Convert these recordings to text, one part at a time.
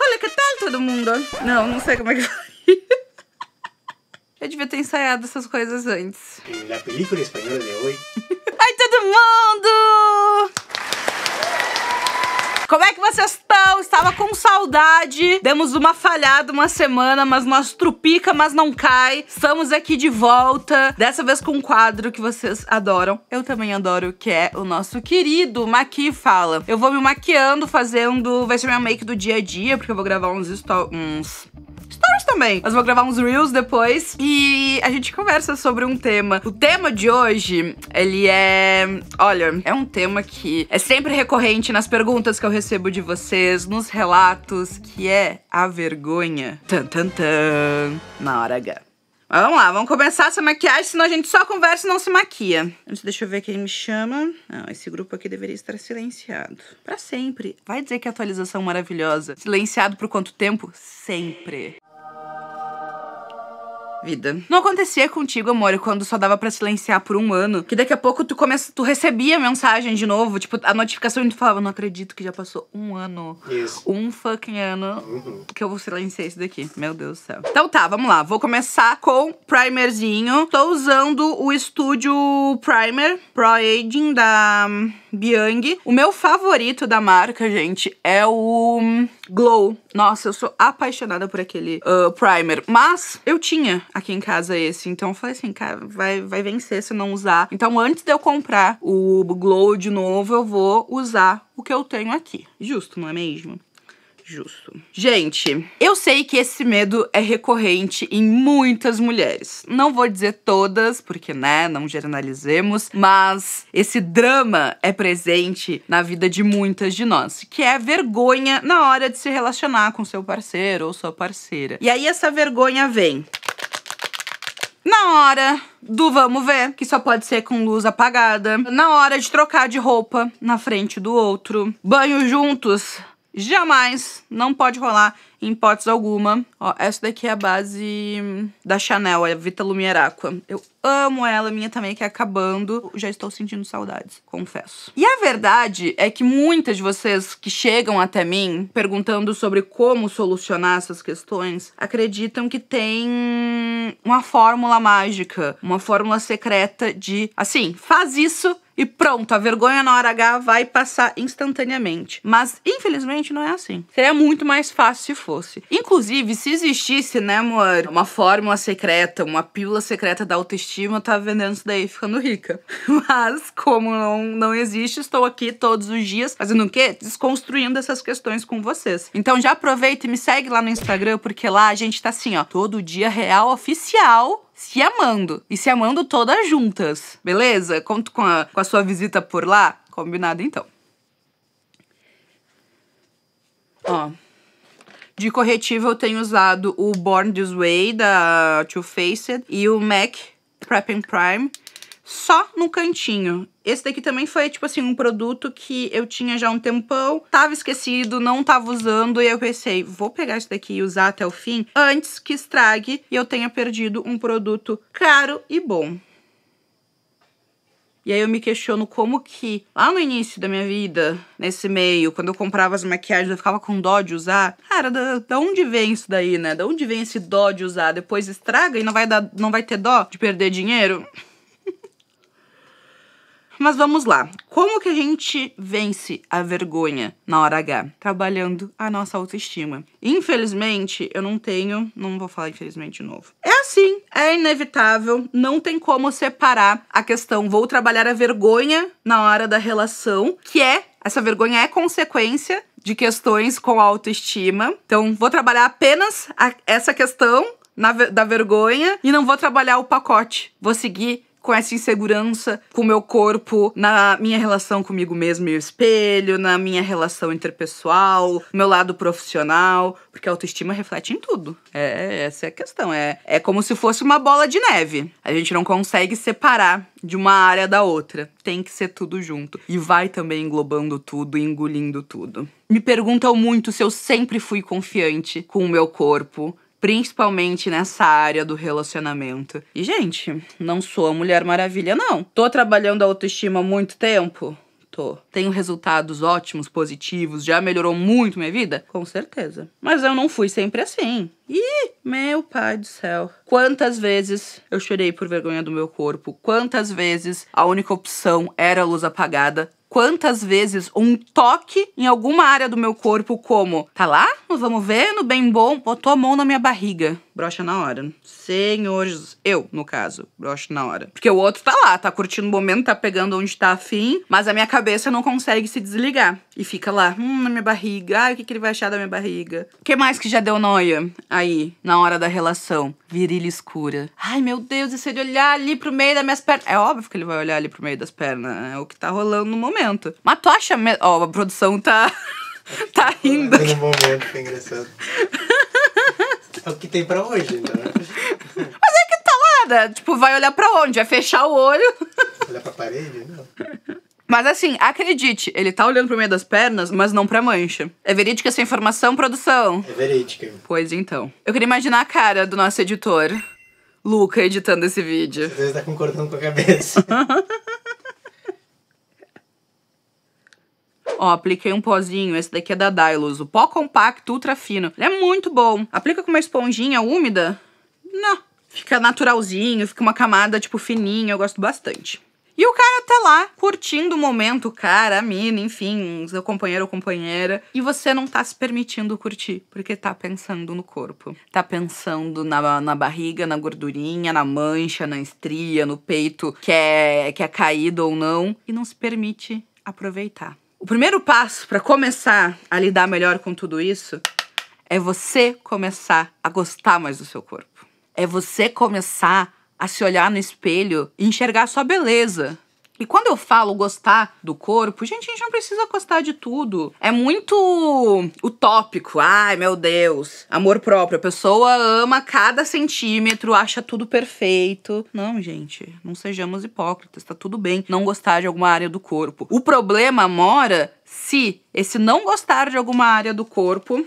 Olha que tal todo mundo. Não, não sei como é que foi. Eu devia ter ensaiado essas coisas antes. Na película espanhola de hoje. Ai, todo mundo! Como é que vocês eu estava com saudade. Demos uma falhada uma semana, mas nós trupica, mas não cai. Estamos aqui de volta, dessa vez com um quadro que vocês adoram. Eu também adoro, que é o nosso querido Maqui Fala. Eu vou me maquiando, fazendo... Vai ser minha make do dia a dia, porque eu vou gravar uns, uns stories também. Mas vou gravar uns reels depois e a gente conversa sobre um tema. O tema de hoje, ele é, olha, é um tema que é sempre recorrente nas perguntas que eu recebo de vocês, nos relatos, que é a vergonha. Tan tan tan. Na hora H. Mas vamos lá, vamos começar essa maquiagem, senão a gente só conversa e não se maquia. Deixa eu ver quem me chama. Não, ah, esse grupo aqui deveria estar silenciado. Pra sempre. Vai dizer que é atualização maravilhosa. Silenciado por quanto tempo? Sempre vida. Não acontecia contigo, amor, quando só dava para silenciar por um ano, que daqui a pouco tu começa, tu recebia a mensagem de novo, tipo, a notificação e tu falava, não acredito que já passou um ano. Isso. Um fucking ano uhum. que eu vou silenciar isso daqui. Meu Deus do céu. Então tá, vamos lá. Vou começar com primerzinho. Tô usando o estúdio Primer Pro Aging da Biang. O meu favorito da marca, gente, é o Glow. Nossa, eu sou apaixonada por aquele uh, primer. Mas eu tinha aqui em casa esse, então eu falei assim, cara, vai, vai vencer se não usar. Então antes de eu comprar o Glow de novo, eu vou usar o que eu tenho aqui. Justo, não é mesmo? justo. Gente, eu sei que esse medo é recorrente em muitas mulheres. Não vou dizer todas, porque, né, não generalizemos, mas esse drama é presente na vida de muitas de nós, que é a vergonha na hora de se relacionar com seu parceiro ou sua parceira. E aí essa vergonha vem na hora do vamos ver, que só pode ser com luz apagada, na hora de trocar de roupa na frente do outro, banho juntos Jamais, não pode rolar em hipótese alguma. Ó, essa daqui é a base da Chanel, a Vita Lumière Aqua. Eu amo ela, minha também que é acabando. Já estou sentindo saudades, confesso. E a verdade é que muitas de vocês que chegam até mim perguntando sobre como solucionar essas questões, acreditam que tem uma fórmula mágica, uma fórmula secreta de assim, faz isso e pronto, a vergonha na hora H vai passar instantaneamente. Mas infelizmente não é assim. Seria muito mais fácil se fosse. Inclusive, se existisse, né, amor, uma fórmula secreta, uma pílula secreta da autoestima, eu tá tava vendendo isso daí ficando rica. Mas como não, não existe, estou aqui todos os dias fazendo o quê? Desconstruindo essas questões com vocês. Então já aproveita e me segue lá no Instagram, porque lá a gente tá assim, ó, todo dia real oficial se amando e se amando todas juntas, beleza? Conto com a, com a sua visita por lá, combinado então. Ó. De corretivo eu tenho usado o Born This Way da Too Faced e o MAC Prep and Prime só no cantinho. Esse daqui também foi, tipo assim, um produto que eu tinha já um tempão, tava esquecido, não tava usando, e eu pensei, vou pegar esse daqui e usar até o fim, antes que estrague e eu tenha perdido um produto caro e bom. E aí eu me questiono como que, lá no início da minha vida, nesse meio, quando eu comprava as maquiagens, eu ficava com dó de usar. Cara, da, da onde vem isso daí, né? Da onde vem esse dó de usar? Depois estraga e não vai, dar, não vai ter dó de perder dinheiro? Mas vamos lá. Como que a gente vence a vergonha na hora H? Trabalhando a nossa autoestima. Infelizmente, eu não tenho. Não vou falar infelizmente de novo. É assim, é inevitável. Não tem como separar a questão. Vou trabalhar a vergonha na hora da relação, que é. Essa vergonha é consequência de questões com autoestima. Então, vou trabalhar apenas a, essa questão na, da vergonha e não vou trabalhar o pacote. Vou seguir com essa insegurança com o meu corpo, na minha relação comigo mesmo e o espelho, na minha relação interpessoal, meu lado profissional, porque a autoestima reflete em tudo. É, essa é a questão. É, é como se fosse uma bola de neve. A gente não consegue separar de uma área da outra. Tem que ser tudo junto. E vai também englobando tudo, engolindo tudo. Me perguntam muito se eu sempre fui confiante com o meu corpo, principalmente nessa área do relacionamento. E, gente, não sou a Mulher Maravilha, não. Tô trabalhando a autoestima há muito tempo? Tô. Tenho resultados ótimos, positivos, já melhorou muito minha vida? Com certeza. Mas eu não fui sempre assim. Ih, meu pai do céu. Quantas vezes eu chorei por vergonha do meu corpo? Quantas vezes a única opção era a luz apagada? quantas vezes um toque em alguma área do meu corpo, como tá lá? Vamos ver, no bem bom, botou a mão na minha barriga. Brocha na hora. Senhor Jesus. Eu, no caso, brocha na hora. Porque o outro tá lá, tá curtindo o momento, tá pegando onde tá afim, mas a minha cabeça não consegue se desligar. E fica lá, hum, na minha barriga. Ai, o que, que ele vai achar da minha barriga? O que mais que já deu noia aí, na hora da relação? Virilha escura. Ai, meu Deus, e se ele olhar ali pro meio das minhas pernas? É óbvio que ele vai olhar ali pro meio das pernas. Né? É o que tá rolando no momento. Mas tu acha mesmo. Ó, oh, a produção tá. tá rindo. Aqui. No momento, que é engraçado. é o que tem pra hoje, né? Mas é que tá lá, né? Tipo, vai olhar pra onde? Vai fechar o olho. Olhar pra parede, né? Mas assim, acredite, ele tá olhando pro meio das pernas, mas não pra mancha. É verídica essa informação, produção? É verídica. Pois então. Eu queria imaginar a cara do nosso editor, Luca, editando esse vídeo. vezes tá concordando com a cabeça. Ó, apliquei um pozinho, esse daqui é da Dylos, o pó compacto ultra fino. Ele é muito bom. Aplica com uma esponjinha úmida? Não. Fica naturalzinho, fica uma camada, tipo, fininha, eu gosto bastante. E o cara tá lá, curtindo o momento, o cara, a mina, enfim, seu companheiro ou companheira. E você não tá se permitindo curtir, porque tá pensando no corpo. Tá pensando na, na barriga, na gordurinha, na mancha, na estria, no peito, que é, que é caído ou não. E não se permite aproveitar. O primeiro passo para começar a lidar melhor com tudo isso é você começar a gostar mais do seu corpo. É você começar a se olhar no espelho e enxergar só beleza. E quando eu falo gostar do corpo, gente, a gente não precisa gostar de tudo. É muito utópico. Ai, meu Deus. Amor próprio. A pessoa ama cada centímetro, acha tudo perfeito. Não, gente, não sejamos hipócritas. Tá tudo bem não gostar de alguma área do corpo. O problema mora se esse não gostar de alguma área do corpo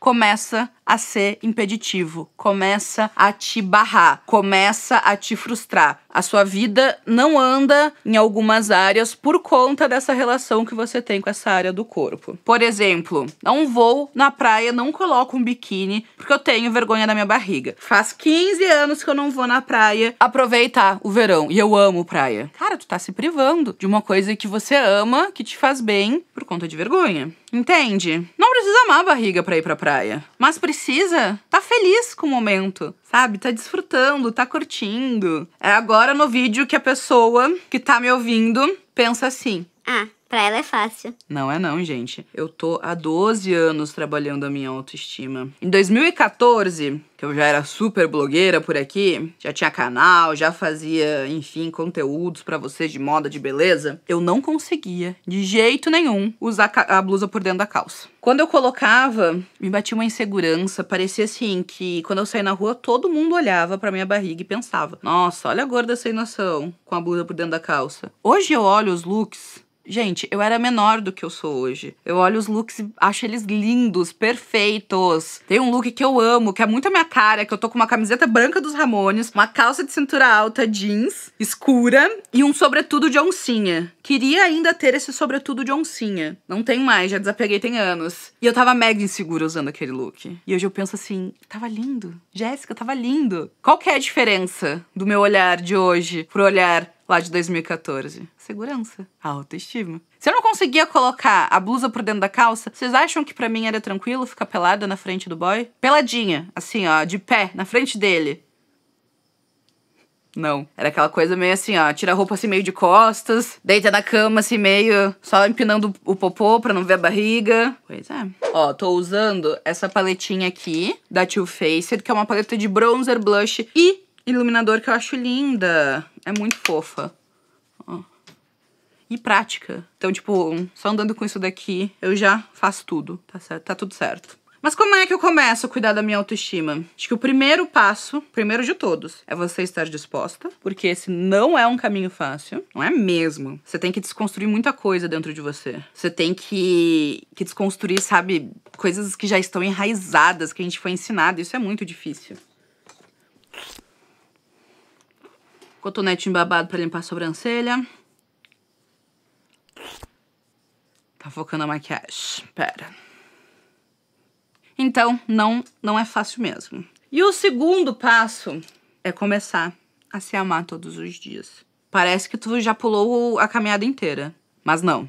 começa a ser impeditivo, começa a te barrar, começa a te frustrar. A sua vida não anda em algumas áreas por conta dessa relação que você tem com essa área do corpo. Por exemplo, não vou na praia, não coloco um biquíni porque eu tenho vergonha da minha barriga. Faz 15 anos que eu não vou na praia aproveitar o verão e eu amo praia. Cara, tu tá se privando de uma coisa que você ama, que te faz bem por conta de vergonha. Entende? Não precisa amar a barriga para ir pra praia, mas precisa precisa, tá feliz com o momento, sabe? Tá desfrutando, tá curtindo. É agora no vídeo que a pessoa que tá me ouvindo pensa assim: Ah, Pra ela é fácil. Não é não, gente. Eu tô há 12 anos trabalhando a minha autoestima. Em 2014, que eu já era super blogueira por aqui, já tinha canal, já fazia, enfim, conteúdos para vocês de moda, de beleza, eu não conseguia, de jeito nenhum, usar a blusa por dentro da calça. Quando eu colocava, me batia uma insegurança, parecia assim que quando eu saí na rua, todo mundo olhava para minha barriga e pensava: "Nossa, olha a gorda sem noção, com a blusa por dentro da calça". Hoje eu olho os looks Gente, eu era menor do que eu sou hoje. Eu olho os looks e acho eles lindos, perfeitos. Tem um look que eu amo, que é muito a minha cara, que eu tô com uma camiseta branca dos Ramones, uma calça de cintura alta, jeans, escura e um sobretudo de oncinha. Queria ainda ter esse sobretudo de oncinha. Não tem mais, já desapeguei tem anos. E eu tava mega insegura usando aquele look. E hoje eu penso assim, tava lindo. Jéssica, tava lindo. Qual que é a diferença do meu olhar de hoje pro olhar lá de 2014? Segurança, autoestima. Se eu não conseguia colocar a blusa por dentro da calça, vocês acham que para mim era tranquilo ficar pelada na frente do boy? Peladinha, assim, ó, de pé, na frente dele. Não. Era aquela coisa meio assim, ó, tira a roupa assim meio de costas, deita na cama assim meio, só empinando o popô pra não ver a barriga. Pois é. Ó, tô usando essa paletinha aqui da Too Faced, que é uma paleta de bronzer, blush e iluminador que eu acho linda. É muito fofa. Ó. E prática. Então, tipo, só andando com isso daqui, eu já faço tudo, tá certo? Tá tudo certo. Mas como é que eu começo a cuidar da minha autoestima? Acho que o primeiro passo, primeiro de todos, é você estar disposta, porque esse não é um caminho fácil, não é mesmo. Você tem que desconstruir muita coisa dentro de você. Você tem que, que desconstruir, sabe, coisas que já estão enraizadas, que a gente foi ensinado. Isso é muito difícil. Cotonete embabado pra limpar a sobrancelha. Tá focando a maquiagem. Pera. Então, não, não é fácil mesmo. E o segundo passo é começar a se amar todos os dias. Parece que tu já pulou a caminhada inteira, mas não.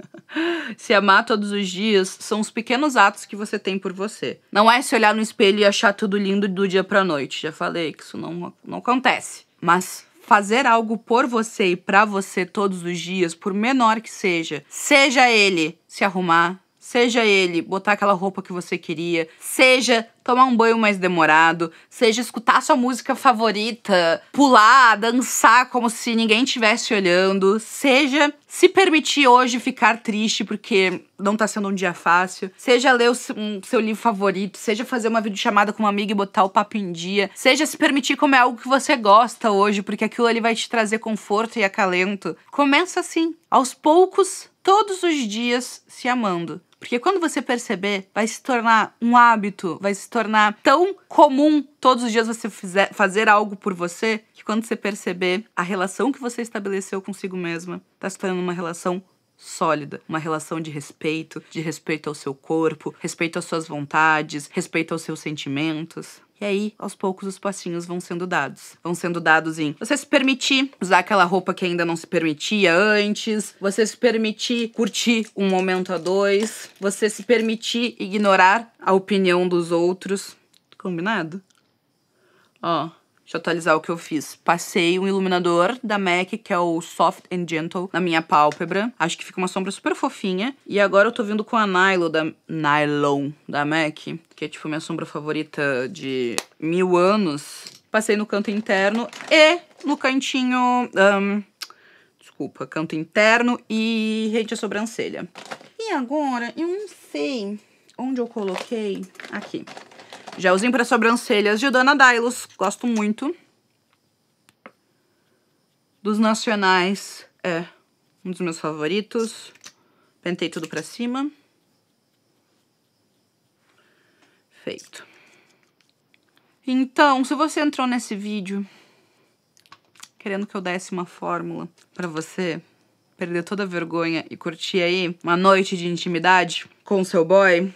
se amar todos os dias são os pequenos atos que você tem por você. Não é se olhar no espelho e achar tudo lindo do dia pra noite. Já falei que isso não, não acontece. Mas fazer algo por você e para você todos os dias, por menor que seja, seja ele se arrumar, seja ele botar aquela roupa que você queria, seja tomar um banho mais demorado, seja escutar sua música favorita, pular, dançar como se ninguém estivesse olhando, seja se permitir hoje ficar triste porque não tá sendo um dia fácil, seja ler o seu, um, seu livro favorito, seja fazer uma videochamada com uma amiga e botar o papo em dia, seja se permitir comer algo que você gosta hoje, porque aquilo ali vai te trazer conforto e acalento. Começa assim, aos poucos, todos os dias se amando. Porque quando você perceber, vai se tornar um hábito, vai se tornar tornar tão comum todos os dias você fizer, fazer algo por você que quando você perceber a relação que você estabeleceu consigo mesma está se tornando uma relação sólida, uma relação de respeito, de respeito ao seu corpo, respeito às suas vontades, respeito aos seus sentimentos. E aí, aos poucos, os passinhos vão sendo dados. Vão sendo dados em você se permitir usar aquela roupa que ainda não se permitia antes, você se permitir curtir um momento a dois, você se permitir ignorar a opinião dos outros. Combinado? Ó. Deixa eu atualizar o que eu fiz. Passei um iluminador da MAC, que é o Soft and Gentle, na minha pálpebra. Acho que fica uma sombra super fofinha. E agora eu tô vindo com a Nylon da, Nylon, da MAC, que é tipo minha sombra favorita de mil anos. Passei no canto interno e no cantinho... Um, desculpa, canto interno e rede a sobrancelha. E agora, eu não sei onde eu coloquei. Aqui. Gelzinho para sobrancelhas de Dona Dylos, gosto muito. Dos nacionais, é um dos meus favoritos. Pentei tudo pra cima. Feito. Então, se você entrou nesse vídeo querendo que eu desse uma fórmula para você perder toda a vergonha e curtir aí uma noite de intimidade com o seu boy,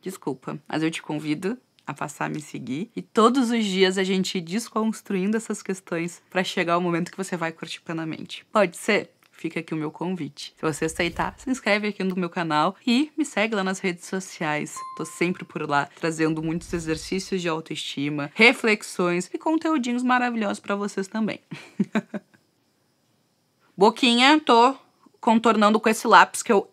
desculpa, mas eu te convido a passar a me seguir. E todos os dias a gente desconstruindo essas questões para chegar ao momento que você vai curtir plenamente. Pode ser? Fica aqui o meu convite. Se você aceitar, se inscreve aqui no meu canal e me segue lá nas redes sociais. Tô sempre por lá, trazendo muitos exercícios de autoestima, reflexões e conteúdinhos maravilhosos para vocês também. Boquinha, tô contornando com esse lápis que eu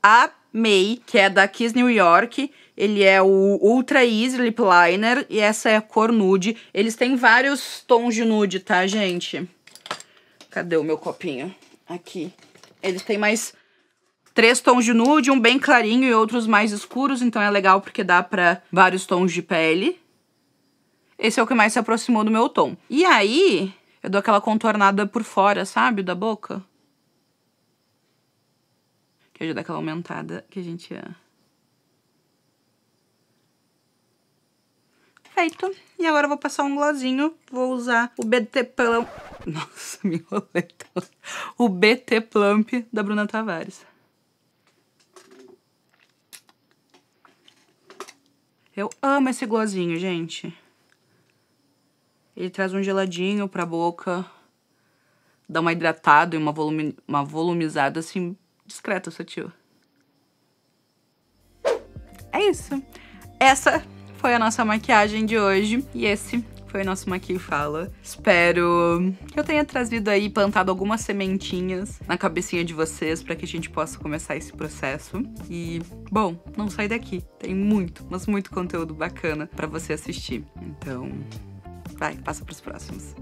May, que é da Kiss New York. Ele é o Ultra Easy Lip Liner e essa é a cor nude. Eles têm vários tons de nude, tá, gente? Cadê o meu copinho? Aqui. Eles têm mais três tons de nude, um bem clarinho e outros mais escuros, então é legal porque dá para vários tons de pele. Esse é o que mais se aproximou do meu tom. E aí, eu dou aquela contornada por fora, sabe, da boca. Que eu já aquela aumentada que a gente ama. É. Feito. E agora eu vou passar um glossinho. Vou usar o BT Plump... Nossa, me enrolei. O BT Plump da Bruna Tavares. Eu amo esse glossinho, gente. Ele traz um geladinho pra boca, dá uma hidratada e uma, volumi uma volumizada, assim, discreto, sutil. É isso. Essa foi a nossa maquiagem de hoje. E esse foi nosso Maqui Fala. Espero que eu tenha trazido aí, plantado algumas sementinhas na cabecinha de vocês para que a gente possa começar esse processo. E, bom, não sai daqui. Tem muito, mas muito conteúdo bacana para você assistir. Então, vai, passa pros próximos.